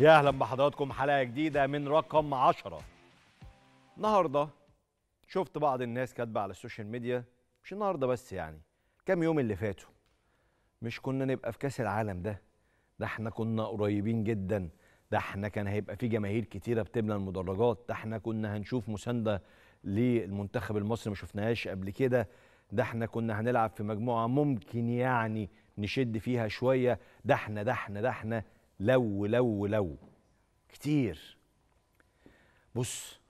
يا اهلا بحضراتكم حلقه جديده من رقم 10 النهارده شفت بعض الناس كاتبه على السوشيال ميديا مش النهارده بس يعني كام يوم اللي فاتوا مش كنا نبقى في كاس العالم ده ده احنا كنا قريبين جدا ده احنا كان هيبقى في جماهير كتيره بتملى المدرجات ده احنا كنا هنشوف مسانده للمنتخب المصري ما شفناهاش قبل كده ده احنا كنا هنلعب في مجموعه ممكن يعني نشد فيها شويه ده احنا ده احنا ده احنا لو لو لو كتير بص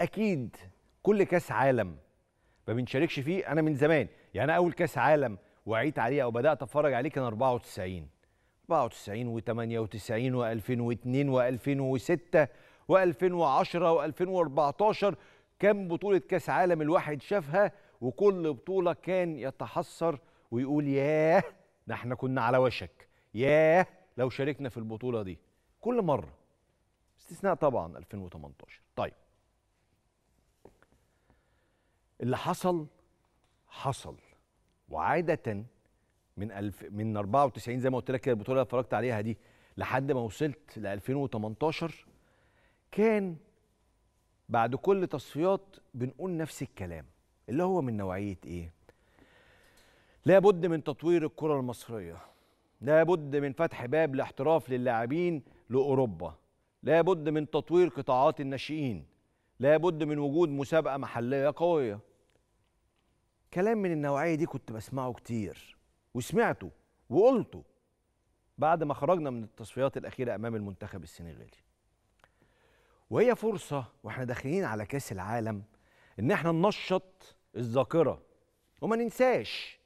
اكيد كل كاس عالم ما بنشاركش فيه انا من زمان يعني اول كاس عالم وعيت عليه او بدات اتفرج عليه كان 94 94 و98 و2002 و2006 و2010 و2014 كم بطولة كأس عالم الواحد شافها وكل بطولة كان يتحسر ويقول ياه ده احنا كنا على وشك ياه لو شاركنا في البطوله دي كل مره استثناء طبعا 2018 طيب اللي حصل حصل وعاده من الف من 94 زي ما قلت لك البطوله اللي اتفرجت عليها دي لحد ما وصلت ل 2018 كان بعد كل تصفيات بنقول نفس الكلام اللي هو من نوعيه ايه لابد من تطوير الكره المصريه لابد من فتح باب الاحتراف للاعبين لأوروبا لابد من تطوير قطاعات الناشئين لابد من وجود مسابقة محلية قوية كلام من النوعية دي كنت بسمعه كتير وسمعته وقلته بعد ما خرجنا من التصفيات الأخيرة أمام المنتخب السنغالي وهي فرصة واحنا داخلين على كأس العالم إن احنا ننشط الذاكرة وما ننساش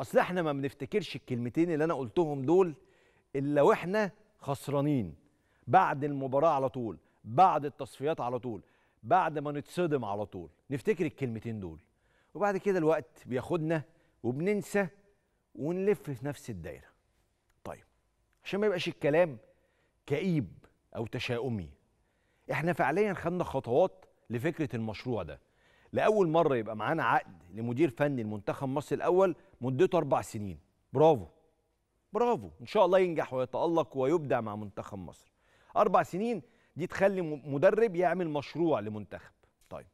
اصل احنا ما بنفتكرش الكلمتين اللي انا قلتهم دول الا واحنا خسرانين بعد المباراه على طول بعد التصفيات على طول بعد ما نتصدم على طول نفتكر الكلمتين دول وبعد كده الوقت بياخدنا وبننسى ونلف في نفس الدايره طيب عشان ما يبقاش الكلام كئيب او تشاؤمي احنا فعليا خدنا خطوات لفكره المشروع ده لاول مره يبقى معانا عقد لمدير فني المنتخب مصر الاول مدته اربع سنين برافو برافو ان شاء الله ينجح ويتالق ويبدع مع منتخب مصر اربع سنين دي تخلي مدرب يعمل مشروع لمنتخب طيب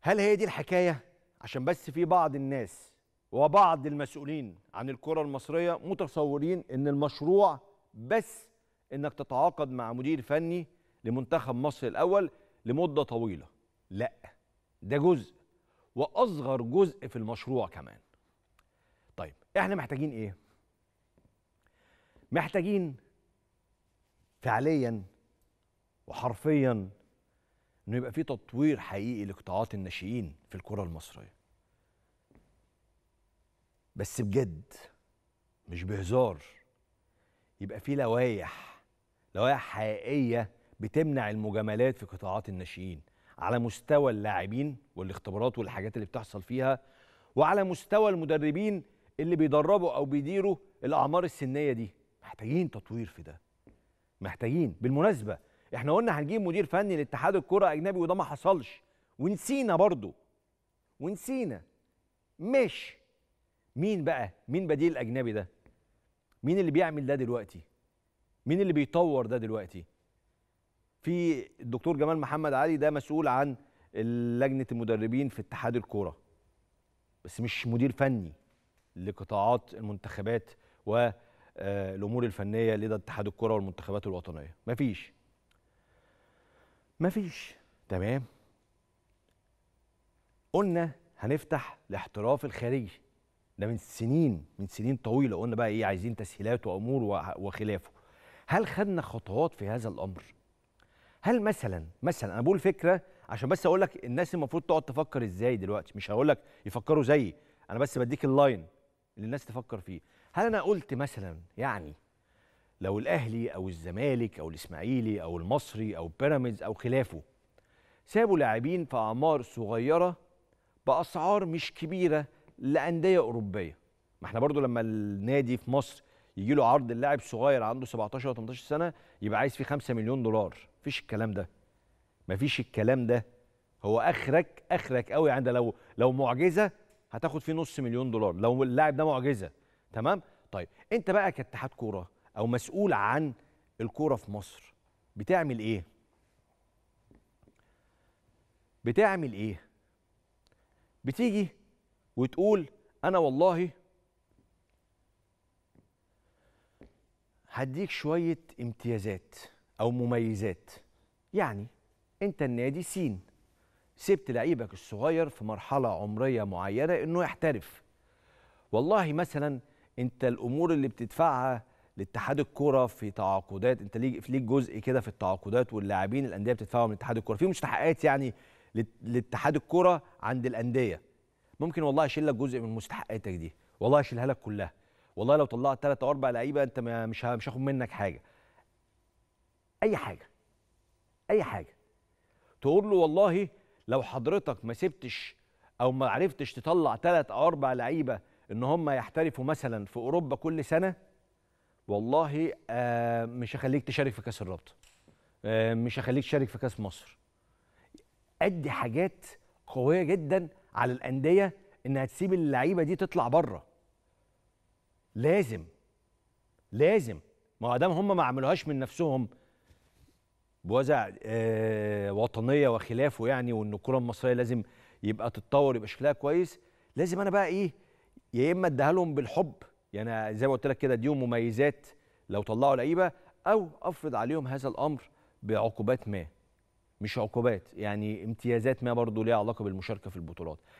هل هي دي الحكايه عشان بس في بعض الناس وبعض المسؤولين عن الكره المصريه متصورين ان المشروع بس انك تتعاقد مع مدير فني لمنتخب مصر الاول لمده طويله لا ده جزء واصغر جزء في المشروع كمان طيب احنا محتاجين ايه محتاجين فعليا وحرفيا انه يبقى في تطوير حقيقي لقطاعات الناشئين في الكره المصريه بس بجد مش بهزار يبقى في لوائح لوائح حقيقيه بتمنع المجاملات في قطاعات الناشئين على مستوى اللاعبين والاختبارات والحاجات اللي بتحصل فيها وعلى مستوى المدربين اللي بيدربوا او بيديروا الاعمار السنيه دي محتاجين تطوير في ده محتاجين بالمناسبه احنا قلنا هنجيب مدير فني لاتحاد الكره اجنبي وده ما حصلش ونسينا برضه ونسينا مش مين بقى مين بديل الاجنبي ده مين اللي بيعمل ده دلوقتي مين اللي بيطور ده دلوقتي في الدكتور جمال محمد علي ده مسؤول عن لجنه المدربين في اتحاد الكوره بس مش مدير فني لقطاعات المنتخبات والامور آه، الفنيه لدى اتحاد الكره والمنتخبات الوطنيه مفيش مفيش تمام قلنا هنفتح الاحتراف الخارجي ده من سنين من سنين طويله قلنا بقى ايه عايزين تسهيلات وامور وخلافه هل خدنا خطوات في هذا الامر هل مثلا مثلا انا بقول فكره عشان بس اقول لك الناس المفروض تقعد تفكر ازاي دلوقتي مش هقول لك يفكروا زيي انا بس بديك اللاين اللي الناس تفكر فيه هل انا قلت مثلا يعني لو الاهلي او الزمالك او الاسماعيلي او المصري او بيراميدز او خلافه سابوا لاعبين في اعمار صغيره باسعار مش كبيره لانديه اوروبيه ما احنا برضو لما النادي في مصر يجي له عرض اللاعب صغير عنده 17 و 18 سنه يبقى عايز فيه 5 مليون دولار مفيش الكلام ده مفيش الكلام ده هو اخرك اخرك قوي عند يعني لو لو معجزه هتاخد فيه نص مليون دولار لو اللاعب ده معجزه تمام طيب انت بقى كاتحاد كوره او مسؤول عن الكوره في مصر بتعمل ايه بتعمل ايه بتيجي وتقول انا والله هديك شويه امتيازات او مميزات يعني انت النادي سين سبت لعيبك الصغير في مرحله عمريه معينه انه يحترف والله مثلا انت الامور اللي بتدفعها لاتحاد الكوره في تعاقدات انت ليك ليك جزء كده في التعاقدات واللاعبين الانديه بتدفعهم لاتحاد الكوره في مستحقات يعني لاتحاد الكوره عند الانديه ممكن والله اشيل لك جزء من مستحقاتك دي والله اشيلها لك كلها والله لو طلعت ثلاث او اربع لعيبه انت مش مش هاخد منك حاجه اي حاجه اي حاجه تقول له والله لو حضرتك ما سبتش او ما عرفتش تطلع ثلاث او اربع لعيبه ان هم يحترفوا مثلا في اوروبا كل سنه والله آه، مش هخليك تشارك في كاس الرابطه آه، مش هخليك تشارك في كاس مصر ادي حاجات قويه جدا على الانديه انها تسيب اللعيبه دي تطلع بره لازم لازم ما دام هم ما عملوهاش من نفسهم بوزع آه وطنيه وخلافه يعني وان الكره المصريه لازم يبقى تتطور يبقى شكلها كويس لازم انا بقى ايه يا اما اديها لهم بالحب يعني زي ما قلت لك كده اديهم مميزات لو طلعوا لعيبه او افرض عليهم هذا الامر بعقوبات ما مش عقوبات يعني امتيازات ما برضو ليها علاقه بالمشاركه في البطولات